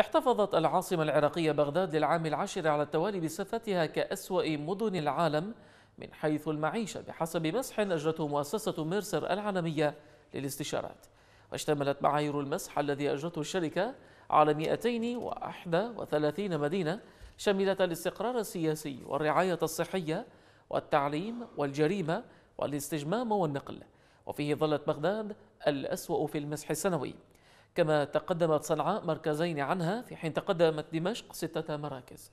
احتفظت العاصمة العراقية بغداد للعام العاشر على التوالي بصفتها كأسوأ مدن العالم من حيث المعيشة بحسب مسح أجرته مؤسسة ميرسر العالمية للاستشارات واشتملت معايير المسح الذي أجرته الشركة على 231 مدينة شملت الاستقرار السياسي والرعاية الصحية والتعليم والجريمة والاستجمام والنقل وفيه ظلت بغداد الأسوأ في المسح السنوي كما تقدمت صنعاء مركزين عنها في حين تقدمت دمشق ستة مراكز